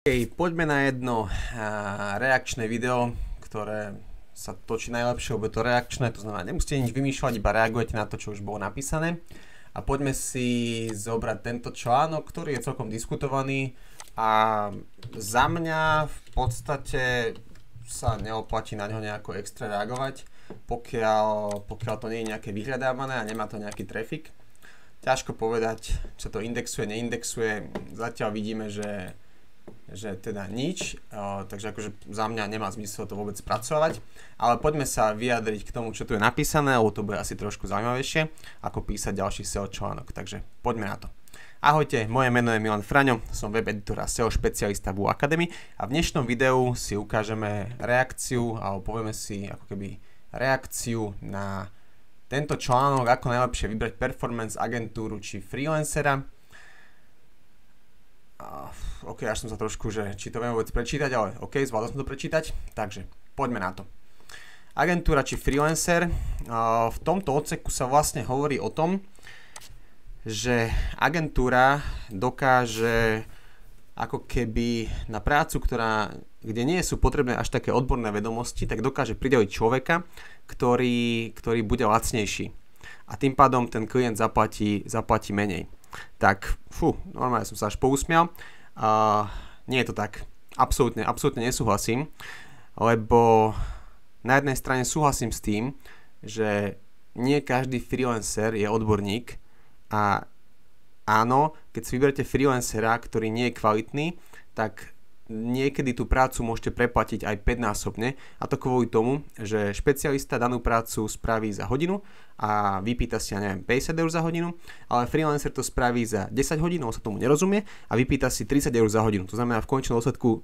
Okay, poďme na jedno eh, reakčné video, ktoré sa točí najlepšie, lebo je to reakčné, to znamená, nemusíte nič vymýšľať, iba reagujete na to, čo už bolo napísané. A poďme si zobrať tento článok, ktorý je celkom diskutovaný a za mňa v podstate sa neoplatí na ňo nejako extra reagovať, pokiaľ, pokiaľ to nie je nejaké vyhľadávané a nemá to nejaký trafik. Ťažko povedať, čo to indexuje, neindexuje. Zatiaľ vidíme, že že teda nič, e, takže akože za mňa nemá zmysel to vôbec spracovať, ale poďme sa vyjadriť k tomu, čo tu je napísané, lebo to bude asi trošku zaujímavejšie, ako písať ďalší SEO článok, takže poďme na to. Ahojte, moje meno je Milan Fraňo, som web editor a SEO špecialista v U Academy a v dnešnom videu si ukážeme reakciu, alebo povieme si ako keby reakciu na tento článok, ako najlepšie vybrať performance agentúru či freelancera, OK, až som sa trošku, že či to viem vôbec prečítať, ale OK, zvládol som to prečítať, takže poďme na to. Agentúra či freelancer, v tomto odseku sa vlastne hovorí o tom, že agentúra dokáže ako keby na prácu, ktorá, kde nie sú potrebné až také odborné vedomosti, tak dokáže prideliť človeka, ktorý, ktorý bude lacnejší. A tým pádom ten klient zaplatí, zaplatí menej tak fú, normálne som sa až pousmial. A nie je to tak. Absolútne, absolútne nesúhlasím, lebo na jednej strane súhlasím s tým, že nie každý freelancer je odborník a áno, keď si vyberete freelancera, ktorý nie je kvalitný, tak niekedy tú prácu môžete preplatiť aj 5-násobne a to kvôli tomu, že špecialista danú prácu spraví za hodinu a vypýta si, ja neviem, 50 eur za hodinu, ale freelancer to spraví za 10 hodín, on sa tomu nerozumie a vypýta si 30 eur za hodinu. To znamená, v končnom dôsledku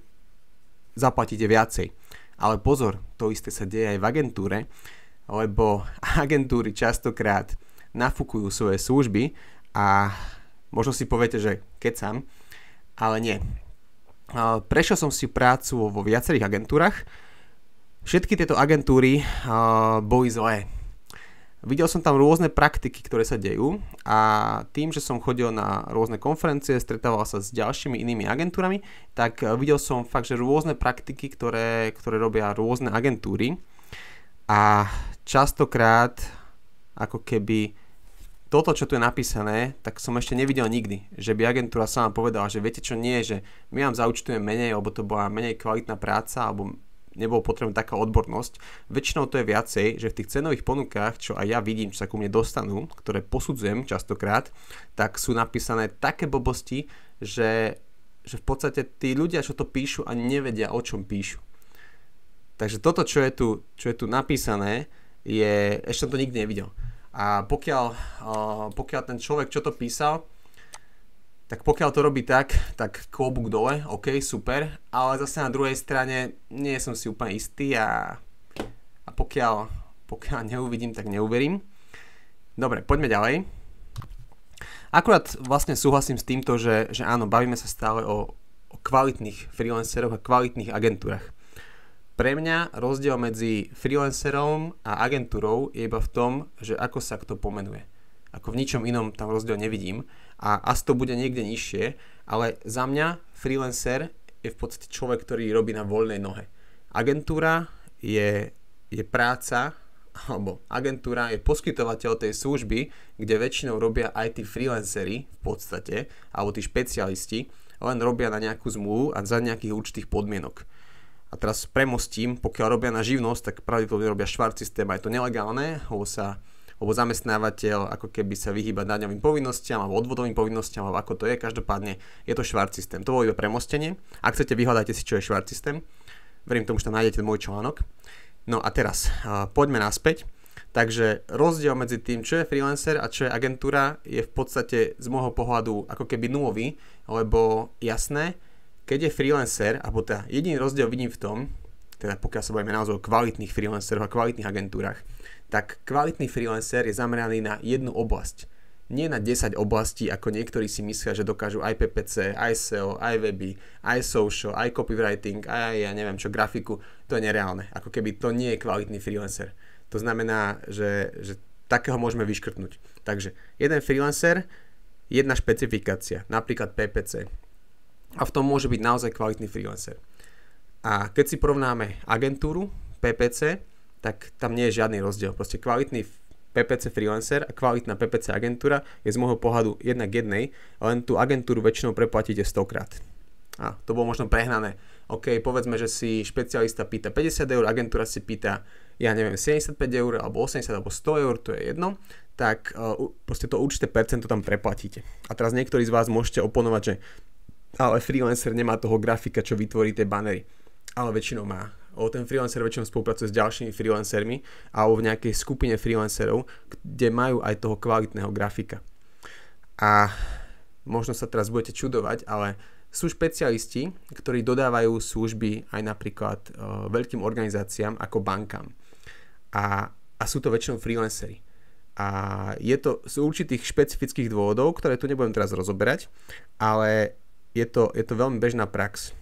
zaplatíte viacej. Ale pozor, to isté sa deje aj v agentúre, lebo agentúry častokrát nafúkujú svoje služby a možno si poviete, že keď sám, ale nie Prešiel som si prácu vo viacerých agentúrach. Všetky tieto agentúry boli zlé. Videl som tam rôzne praktiky, ktoré sa dejú a tým, že som chodil na rôzne konferencie, stretával sa s ďalšími inými agentúrami, tak e, videl som fakt, že rôzne praktiky, ktoré, ktoré robia rôzne agentúry a častokrát ako keby toto, čo tu je napísané, tak som ešte nevidel nikdy, že by agentúra sama povedala, že viete čo nie, že my vám zaučtujeme menej, alebo to bola menej kvalitná práca, alebo nebolo potrebná taká odbornosť. Väčšinou to je viacej, že v tých cenových ponukách, čo aj ja vidím, čo sa ku mne dostanú, ktoré posudzujem častokrát, tak sú napísané také blbosti, že, že v podstate tí ľudia, čo to píšu, ani nevedia, o čom píšu. Takže toto, čo je tu, čo je tu napísané, je, ešte som to nikdy nevidel. A pokiaľ, pokiaľ ten človek, čo to písal, tak pokiaľ to robí tak, tak klobúk dole, OK, super, ale zase na druhej strane nie som si úplne istý a, a pokiaľ, pokiaľ neuvidím, tak neuverím. Dobre, poďme ďalej. Akurát vlastne súhlasím s týmto, že, že áno, bavíme sa stále o, o kvalitných freelanceroch a kvalitných agentúrach. Pre mňa rozdiel medzi freelancerom a agentúrou je iba v tom, že ako sa kto pomenuje. Ako v ničom inom tam rozdiel nevidím a asi to bude niekde nižšie, ale za mňa freelancer je v podstate človek, ktorý robí na voľnej nohe. Agentúra je, je práca, alebo agentúra je poskytovateľ tej služby, kde väčšinou robia aj tí freelancery v podstate, alebo tí špecialisti, len robia na nejakú zmluvu a za nejakých určitých podmienok a teraz premostím, pokiaľ robia na živnosť, tak pravdepodobne robia švart systém je to nelegálne, lebo sa lebo zamestnávateľ ako keby sa vyhýba daňovým povinnostiam alebo odvodovým povinnostiam alebo ako to je, každopádne je to švart systém. To bolo iba premostenie. Ak chcete, vyhľadajte si, čo je švart systém. Verím tomu, že tam nájdete môj článok. No a teraz poďme naspäť. Takže rozdiel medzi tým, čo je freelancer a čo je agentúra, je v podstate z môjho pohľadu ako keby nulový, lebo jasné, keď je freelancer, alebo teda jediný rozdiel vidím v tom, teda pokiaľ sa bavíme naozaj o kvalitných freelanceroch a kvalitných agentúrach, tak kvalitný freelancer je zameraný na jednu oblasť. Nie na 10 oblastí, ako niektorí si myslia, že dokážu aj PPC, aj SEO, aj weby, aj social, aj copywriting, aj ja neviem čo, grafiku. To je nereálne. Ako keby to nie je kvalitný freelancer. To znamená, že, že takého môžeme vyškrtnúť. Takže jeden freelancer, jedna špecifikácia, napríklad PPC a v tom môže byť naozaj kvalitný freelancer. A keď si porovnáme agentúru PPC, tak tam nie je žiadny rozdiel. Proste kvalitný PPC freelancer a kvalitná PPC agentúra je z môjho pohľadu jednak jednej, len tú agentúru väčšinou preplatíte 100 krát. A to bolo možno prehnané. OK, povedzme, že si špecialista pýta 50 eur, agentúra si pýta, ja neviem, 75 eur, alebo 80, alebo 100 eur, to je jedno, tak uh, proste to určité percento tam preplatíte. A teraz niektorí z vás môžete oponovať, že ale freelancer nemá toho grafika, čo vytvorí tie banery. Ale väčšinou má. O ten freelancer väčšinou spolupracuje s ďalšími freelancermi alebo v nejakej skupine freelancerov, kde majú aj toho kvalitného grafika. A možno sa teraz budete čudovať, ale sú špecialisti, ktorí dodávajú služby aj napríklad e, veľkým organizáciám ako bankám. A, a sú to väčšinou freelancery. A je to z určitých špecifických dôvodov, ktoré tu nebudem teraz rozoberať, ale je to, je to veľmi bežná prax.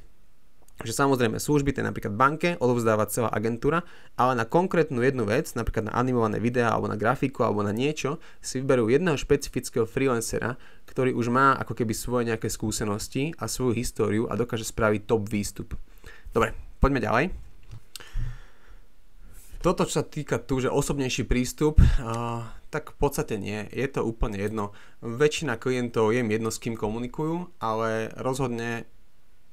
Že samozrejme služby je napríklad banke odovzdáva celá agentúra, ale na konkrétnu jednu vec, napríklad na animované videá alebo na grafiku alebo na niečo, si vyberú jedného špecifického freelancera, ktorý už má ako keby svoje nejaké skúsenosti a svoju históriu a dokáže spraviť top výstup. Dobre, poďme ďalej. Toto, čo sa týka tu, že osobnejší prístup, uh, tak v podstate nie. Je to úplne jedno. Väčšina klientov je im jedno, s kým komunikujú, ale rozhodne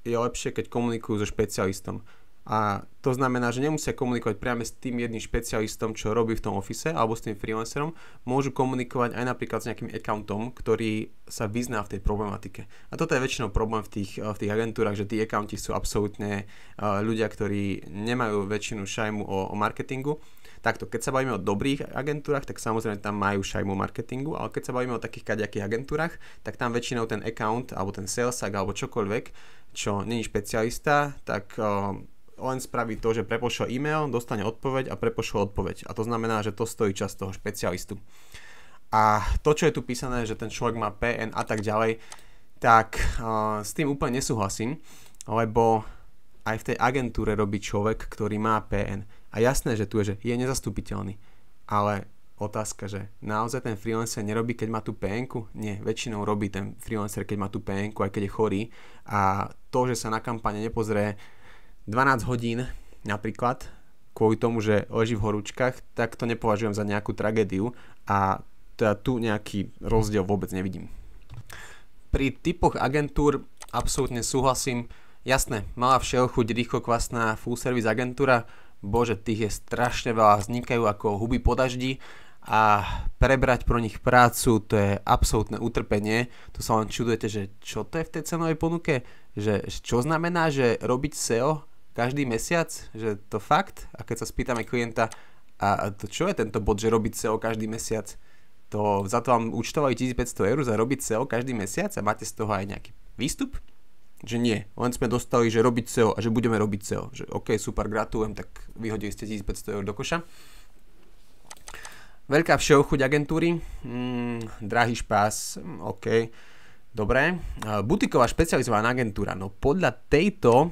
je lepšie, keď komunikujú so špecialistom. A to znamená, že nemusia komunikovať priame s tým jedným špecialistom, čo robí v tom office alebo s tým freelancerom, môžu komunikovať aj napríklad s nejakým accountom, ktorý sa vyzná v tej problematike. A toto je väčšinou problém v tých, v tých agentúrach, že tí accounti sú absolútne e, ľudia, ktorí nemajú väčšinu šajmu o, o marketingu. Takto, keď sa bavíme o dobrých agentúrach, tak samozrejme tam majú šajmu marketingu, ale keď sa bavíme o takých kaďakých agentúrach, tak tam väčšinou ten account alebo ten salesak alebo čokoľvek, čo není špecialista, tak e, len spraví to, že prepošle e-mail, dostane odpoveď a prepošle odpoveď. A to znamená, že to stojí čas toho špecialistu. A to, čo je tu písané, že ten človek má PN a tak ďalej, tak uh, s tým úplne nesúhlasím, lebo aj v tej agentúre robí človek, ktorý má PN. A jasné, že tu je, že je nezastupiteľný. Ale otázka, že naozaj ten freelancer nerobí, keď má tú pn -ku? Nie, väčšinou robí ten freelancer, keď má tú pn aj keď je chorý. A to, že sa na kampane nepozrie 12 hodín napríklad, kvôli tomu, že leží v horúčkach, tak to nepovažujem za nejakú tragédiu a teda tu nejaký rozdiel vôbec nevidím. Pri typoch agentúr absolútne súhlasím. Jasné, malá všeochuť, rýchlo kvasná full service agentúra, bože, tých je strašne veľa, vznikajú ako huby po daždi a prebrať pro nich prácu, to je absolútne utrpenie. Tu sa len čudujete, že čo to je v tej cenovej ponuke? Že čo znamená, že robiť SEO každý mesiac, že to fakt? A keď sa spýtame klienta, a to čo je tento bod, že robiť SEO každý mesiac, to za to vám účtovali 1500 eur za robiť SEO každý mesiac a máte z toho aj nejaký výstup? Že nie, len sme dostali, že robiť SEO a že budeme robiť SEO. Že OK, super, gratulujem, tak vyhodili ste 1500 eur do koša. Veľká všeochuť agentúry, mm, drahý špás, OK, dobré. Butiková špecializovaná agentúra, no podľa tejto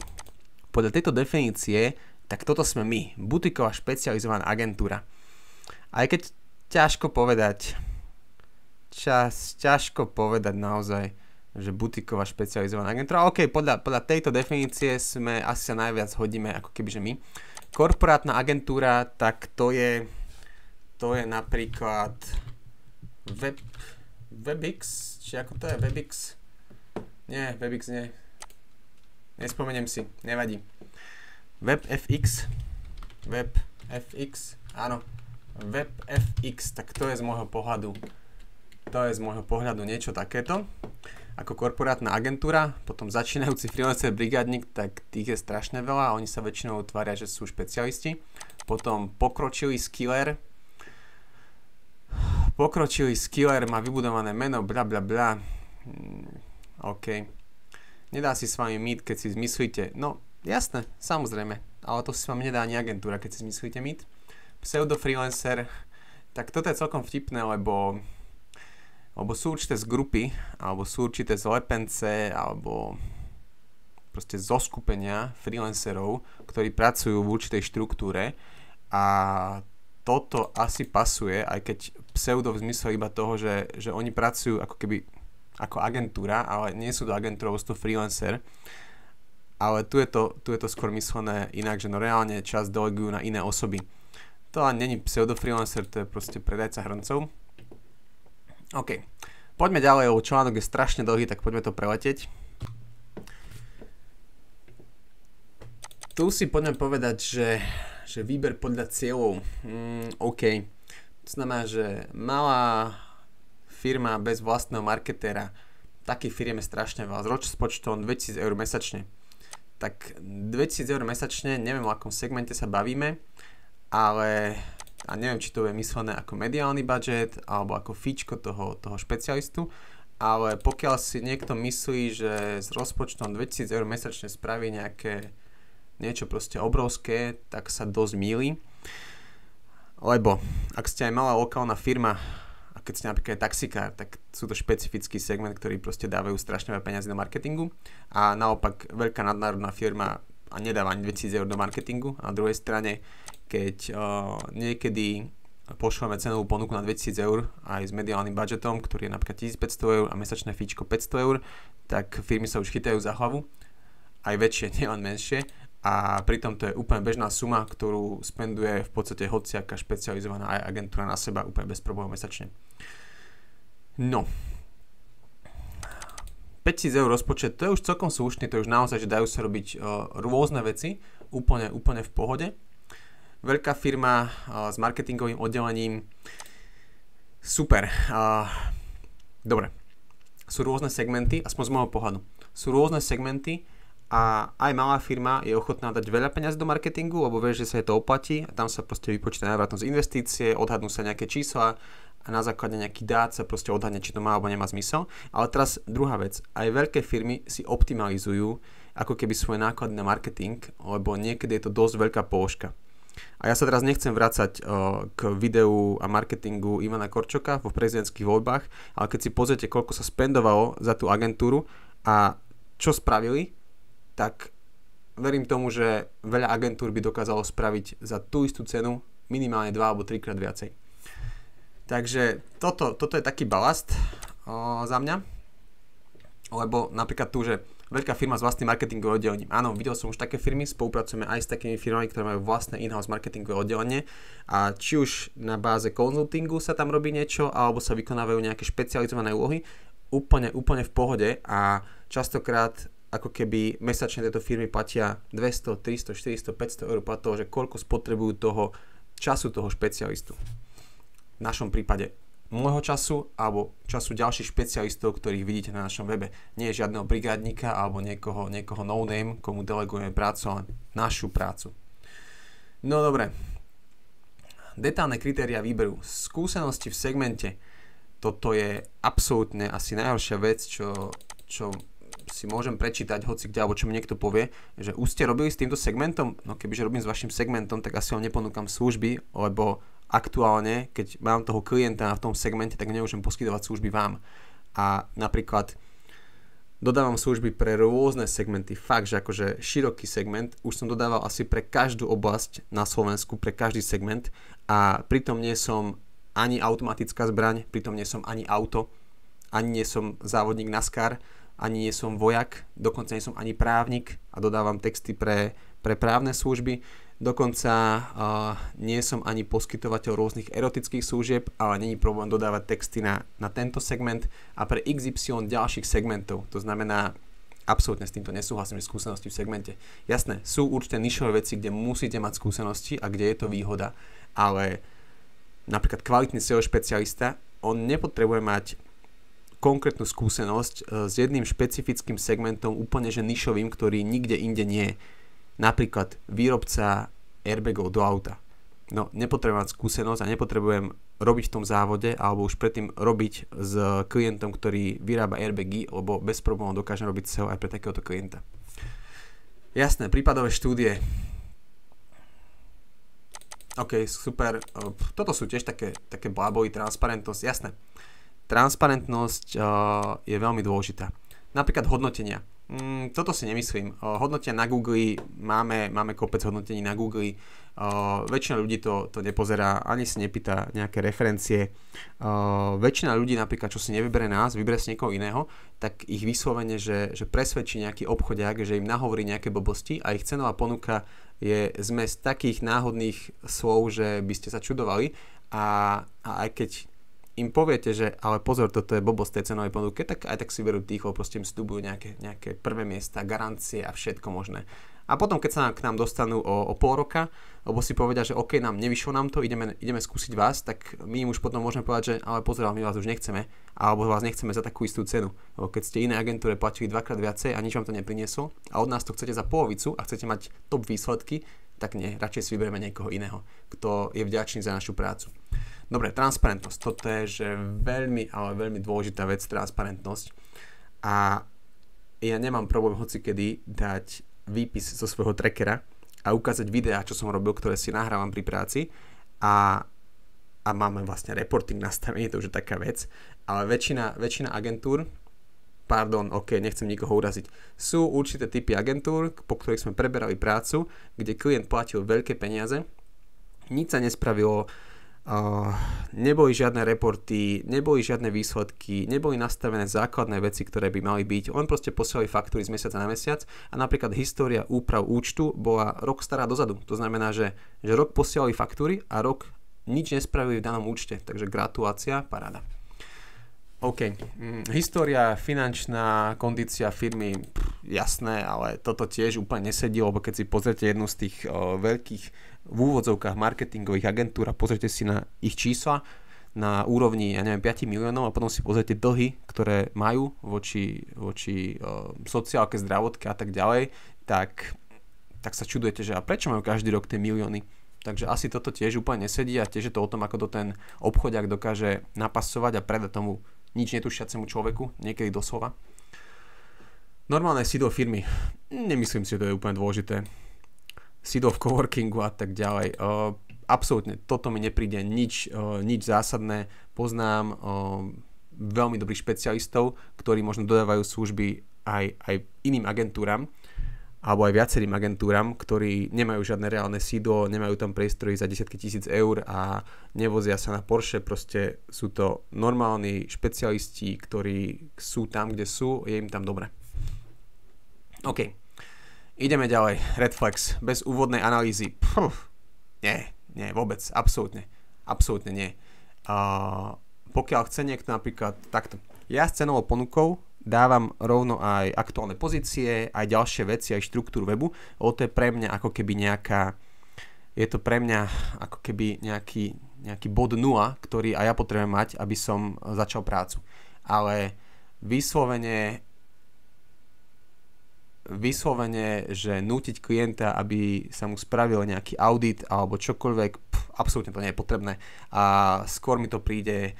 podľa tejto definície, tak toto sme my, butiková špecializovaná agentúra. Aj keď ťažko povedať, čas, ťažko povedať naozaj, že butiková špecializovaná agentúra. OK, podľa, podľa tejto definície sme asi sa najviac hodíme ako že my. Korporátna agentúra, tak to je, to je napríklad web, WebX, či ako to je WebX? Nie, WebX nie. Nespomeniem si, nevadí. WebFX, WebFX, áno, WebFX, tak to je z môjho pohľadu, to je z môjho pohľadu niečo takéto. Ako korporátna agentúra, potom začínajúci freelancer brigádnik, tak tých je strašne veľa oni sa väčšinou tvária, že sú špecialisti. Potom pokročilý skiller, pokročilý skiller má vybudované meno, bla bla bla. Mm, OK. Nedá si s vami mít, keď si zmyslíte. No, jasné, samozrejme. Ale to si vám nedá ani agentúra, keď si zmyslíte mít. Pseudo-freelancer, tak toto je celkom vtipné, lebo alebo sú určité z grupy, alebo sú určité lepence, alebo proste zo skupenia freelancerov, ktorí pracujú v určitej štruktúre a toto asi pasuje, aj keď pseudo v zmysle iba toho, že, že oni pracujú ako keby ako agentúra, ale nie sú to agentúra, sú to freelancer. Ale tu je to, tu je to skôr myslené inak, že no reálne čas delegujú na iné osoby. To ani není pseudo-freelancer, to je proste predajca hrncov. OK, poďme ďalej, lebo článok je strašne dlhý, tak poďme to preleteť. Tu si poďme povedať, že, že výber podľa cieľov. Mm, OK. To znamená, že malá firma bez vlastného marketéra, takých firiem je strašne veľa, s ročspočtom 2000 eur mesačne. Tak 2000 eur mesačne, neviem o akom segmente sa bavíme, ale a neviem, či to je myslené ako mediálny budget alebo ako fičko toho, toho špecialistu, ale pokiaľ si niekto myslí, že s rozpočtom 2000 eur mesačne spraví nejaké niečo proste obrovské, tak sa dosť míli. Lebo ak ste aj malá lokálna firma, a keď ste napríklad taxikár, tak sú to špecifický segment, ktorý proste dávajú strašne veľa peniazy do marketingu a naopak veľká nadnárodná firma a nedáva ani 2000 eur do marketingu. A na druhej strane, keď uh, niekedy pošleme cenovú ponuku na 2000 eur aj s mediálnym budžetom, ktorý je napríklad 1500 eur a mesačné fíčko 500 eur, tak firmy sa už chytajú za hlavu, aj väčšie, nielen menšie a pritom to je úplne bežná suma, ktorú spenduje v podstate hociaká špecializovaná aj agentúra na seba úplne bez problémov mesačne. No. 5000 eur rozpočet, to je už celkom slušný, to je už naozaj, že dajú sa robiť uh, rôzne veci, úplne, úplne v pohode. Veľká firma uh, s marketingovým oddelením, super. Uh, dobre, sú rôzne segmenty, aspoň z môjho pohľadu, sú rôzne segmenty, a aj malá firma je ochotná dať veľa peňazí do marketingu, lebo vie, že sa jej to oplatí a tam sa proste vypočíta návratnosť investície, odhadnú sa nejaké čísla a na základe nejakých dát sa proste odhadne, či to má alebo nemá zmysel. Ale teraz druhá vec, aj veľké firmy si optimalizujú ako keby svoje náklady na marketing, lebo niekedy je to dosť veľká položka. A ja sa teraz nechcem vrácať uh, k videu a marketingu Ivana Korčoka vo prezidentských voľbách, ale keď si pozriete, koľko sa spendovalo za tú agentúru a čo spravili, tak verím tomu, že veľa agentúr by dokázalo spraviť za tú istú cenu minimálne 2 alebo 3 krát viacej. Takže toto, toto je taký balast o, za mňa, lebo napríklad tu, že veľká firma s vlastným marketingovým oddelením. Áno, videl som už také firmy, spolupracujeme aj s takými firmami, ktoré majú vlastné in-house marketingové oddelenie a či už na báze konzultingu sa tam robí niečo, alebo sa vykonávajú nejaké špecializované úlohy, úplne, úplne v pohode a častokrát ako keby mesačne tieto firmy platia 200, 300, 400, 500 eur toho, že koľko spotrebujú toho času toho špecialistu. V našom prípade môjho času alebo času ďalších špecialistov, ktorých vidíte na našom webe. Nie je žiadneho brigádnika alebo niekoho, niekoho no-name, komu delegujeme prácu, ale našu prácu. No dobre. Detálne kritéria výberu. Skúsenosti v segmente. Toto je absolútne asi najhoršia vec, čo, čo si môžem prečítať hoci kde, alebo čo mi niekto povie, že už ste robili s týmto segmentom, no kebyže robím s vašim segmentom, tak asi vám neponúkam služby, lebo aktuálne, keď mám toho klienta v tom segmente, tak nemôžem poskytovať služby vám. A napríklad dodávam služby pre rôzne segmenty, fakt, že akože široký segment, už som dodával asi pre každú oblasť na Slovensku, pre každý segment a pritom nie som ani automatická zbraň, pritom nie som ani auto, ani nie som závodník NASCAR, ani nie som vojak, dokonca nie som ani právnik a dodávam texty pre, pre právne služby, dokonca uh, nie som ani poskytovateľ rôznych erotických služieb, ale není problém dodávať texty na, na tento segment a pre XY ďalších segmentov. To znamená, absolútne s týmto nesúhlasím, že skúsenosti v segmente. Jasné, sú určité nišové veci, kde musíte mať skúsenosti a kde je to výhoda, ale napríklad kvalitný SEO špecialista, on nepotrebuje mať konkrétnu skúsenosť e, s jedným špecifickým segmentom, úplne že nišovým, ktorý nikde inde nie je. Napríklad výrobca airbagov do auta. No, nepotrebujem mať skúsenosť a nepotrebujem robiť v tom závode alebo už predtým robiť s klientom, ktorý vyrába airbagy, lebo bez problémov dokážem robiť SEO aj pre takéhoto klienta. Jasné, prípadové štúdie. OK, super. E, toto sú tiež také, také bláboji, transparentnosť, jasné. Uh, transparentnosť eh, je veľmi dôležitá. Napríklad hodnotenia. Mm, toto si nemyslím. Eh, hodnotenia hodnotia na Google, máme, máme kopec hodnotení na Google. Uh, väčšina ľudí to, to nepozerá, ani si nepýta nejaké referencie. Uh, väčšina ľudí napríklad, čo si nevybere nás, vybere si niekoho iného, tak ich vyslovene, že, že presvedčí nejaký obchodiak, že im nahovorí nejaké blbosti a ich cenová ponuka je zmes takých náhodných slov, že by ste sa čudovali a, a aj keď im poviete, že ale pozor, toto je z tej cenovej ponuke, tak aj tak si berú týchov, proste im stúbujú nejaké, nejaké prvé miesta, garancie a všetko možné. A potom, keď sa k nám dostanú o, o pol roka, lebo si povedia, že OK, nám nevyšlo nám to, ideme, ideme skúsiť vás, tak my im už potom môžeme povedať, že ale pozor, my vás už nechceme, alebo vás nechceme za takú istú cenu. Lebo keď ste iné agentúre platili dvakrát viacej a nič vám to neprinieslo a od nás to chcete za polovicu a chcete mať top výsledky, tak nie, radšej si vyberieme niekoho iného, kto je vďačný za našu prácu. Dobre, transparentnosť. Toto je že veľmi, ale veľmi dôležitá vec, transparentnosť. A ja nemám problém hocikedy dať výpis zo svojho trackera a ukázať videá, čo som robil, ktoré si nahrávam pri práci a, a máme vlastne reporting nastavený, to už je taká vec, ale väčšina, väčšina agentúr, pardon, ok, nechcem nikoho uraziť. Sú určité typy agentúr, po ktorých sme preberali prácu, kde klient platil veľké peniaze, nič sa nespravilo, neboli žiadne reporty, neboli žiadne výsledky, neboli nastavené základné veci, ktoré by mali byť. On proste posielali faktúry z mesiaca na mesiac a napríklad história úprav účtu bola rok stará dozadu. To znamená, že, že rok posielali faktúry a rok nič nespravili v danom účte. Takže gratulácia, paráda. OK. Mm, história, finančná kondícia firmy, pff, jasné, ale toto tiež úplne nesedí, lebo keď si pozrete jednu z tých o, veľkých v úvodzovkách marketingových agentúr a pozrite si na ich čísla na úrovni, ja neviem, 5 miliónov a potom si pozrite dlhy, ktoré majú voči, voči o, sociálke, zdravotke a tak ďalej, tak, tak sa čudujete, že a prečo majú každý rok tie milióny? Takže asi toto tiež úplne nesedí a tiež je to o tom, ako to ten obchodiak dokáže napasovať a predať tomu nič netušiacemu človeku, niekedy doslova. Normálne sídlo firmy, nemyslím si, že to je úplne dôležité. Sídlo v coworkingu a tak ďalej. Uh, absolútne, toto mi nepríde nič, uh, nič zásadné. Poznám uh, veľmi dobrých špecialistov, ktorí možno dodávajú služby aj, aj iným agentúram alebo aj viacerým agentúram, ktorí nemajú žiadne reálne sídlo, nemajú tam priestory za desiatky tisíc eur a nevozia sa na Porsche, proste sú to normálni špecialisti, ktorí sú tam, kde sú, je im tam dobre. OK, ideme ďalej. Redflex. bez úvodnej analýzy. Pff. Nie, nie, vôbec, absolútne, absolútne nie. Uh, pokiaľ chce niekto napríklad takto, ja s cenovou ponukou dávam rovno aj aktuálne pozície, aj ďalšie veci, aj štruktúru webu, lebo to je pre mňa ako keby nejaká, je to pre mňa ako keby nejaký, nejaký bod nula, ktorý aj ja potrebujem mať, aby som začal prácu. Ale vyslovene vyslovene, že nútiť klienta, aby sa mu spravil nejaký audit alebo čokoľvek, absolútne to nie je potrebné a skôr mi to príde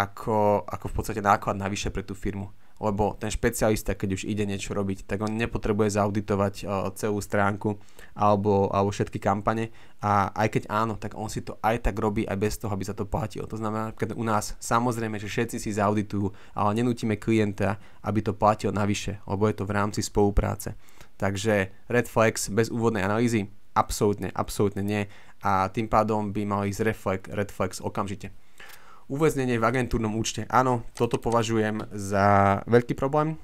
ako, ako v podstate náklad navyše pre tú firmu lebo ten špecialista, keď už ide niečo robiť, tak on nepotrebuje zauditovať e, celú stránku alebo, alebo všetky kampane a aj keď áno, tak on si to aj tak robí aj bez toho, aby sa to platil. To znamená, keď u nás samozrejme, že všetci si zauditujú, ale nenútime klienta, aby to platil navyše, lebo je to v rámci spolupráce. Takže red Flex bez úvodnej analýzy absolútne, absolútne nie a tým pádom by mal ísť red, Flex red okamžite uväznenie v agentúrnom účte. Áno, toto považujem za veľký problém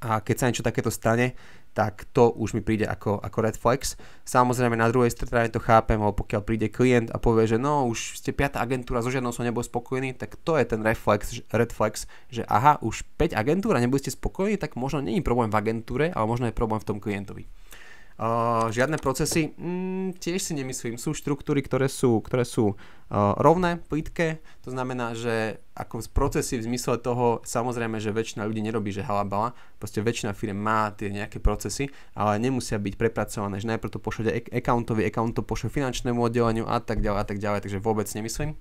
a keď sa niečo takéto stane, tak to už mi príde ako, ako red flex. Samozrejme na druhej strane to chápem, ho pokiaľ príde klient a povie, že no už ste 5. agentúra, so žiadnou som nebol spokojný, tak to je ten reflex, red flex, že aha, už 5 agentúr a nebudete spokojní, tak možno není problém v agentúre, ale možno je problém v tom klientovi žiadne procesy, mm, tiež si nemyslím. Sú štruktúry, ktoré sú, ktoré sú uh, rovné, plítke, to znamená, že ako procesy v zmysle toho, samozrejme, že väčšina ľudí nerobí, že halabala, proste väčšina firm má tie nejaké procesy, ale nemusia byť prepracované, že najprv to pošle accountovi, account to pošle finančnému oddeleniu a tak ďalej a tak ďalej, takže vôbec nemyslím.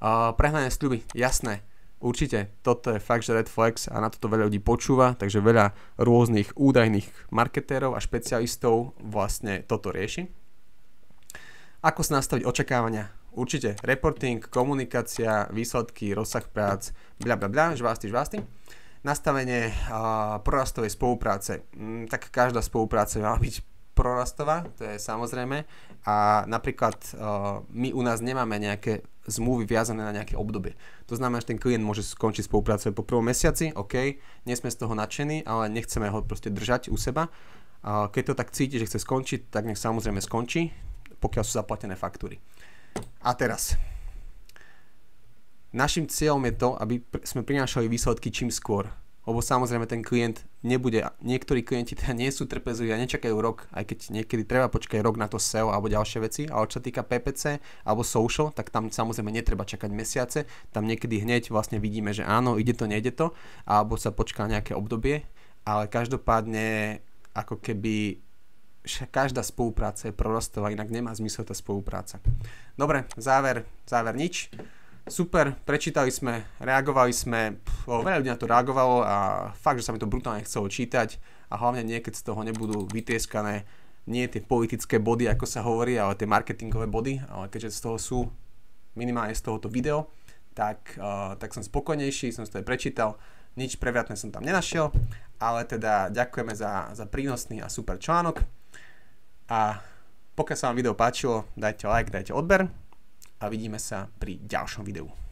Uh, prehnané sľuby, jasné, Určite, toto je fakt, že red Flex a na toto veľa ľudí počúva, takže veľa rôznych údajných marketérov a špecialistov vlastne toto rieši. Ako sa nastaviť očakávania? Určite, reporting, komunikácia, výsledky, rozsah prác, bla bla bla, žvásty, žvásty. Nastavenie uh, prorastovej spolupráce. Mm, tak každá spolupráca má byť prorastová, to je samozrejme. A napríklad uh, my u nás nemáme nejaké zmluvy viazané na nejaké obdobie. To znamená, že ten klient môže skončiť spoluprácu po prvom mesiaci, OK, nie sme z toho nadšení, ale nechceme ho proste držať u seba. A keď to tak cíti, že chce skončiť, tak nech samozrejme skončí, pokiaľ sú zaplatené faktúry. A teraz. Našim cieľom je to, aby sme prinášali výsledky čím skôr lebo samozrejme ten klient nebude, niektorí klienti teda nie sú trpezliví a nečakajú rok, aj keď niekedy treba počkať rok na to SEO alebo ďalšie veci, ale čo sa týka PPC alebo social, tak tam samozrejme netreba čakať mesiace, tam niekedy hneď vlastne vidíme, že áno, ide to, nejde to, alebo sa počká nejaké obdobie, ale každopádne ako keby každá spolupráca je prorostová, inak nemá zmysel tá spolupráca. Dobre, záver, záver nič. Super, prečítali sme, reagovali sme, pff, veľa ľudí na to reagovalo a fakt, že sa mi to brutálne chcelo čítať a hlavne nie, keď z toho nebudú vytieskané nie tie politické body, ako sa hovorí, ale tie marketingové body, ale keďže z toho sú minimálne z tohoto video, tak, uh, tak som spokojnejší, som si to aj prečítal, nič previatné som tam nenašiel, ale teda ďakujeme za, za prínosný a super článok a pokiaľ sa vám video páčilo, dajte like, dajte odber a vidíme sa pri ďalšom videu.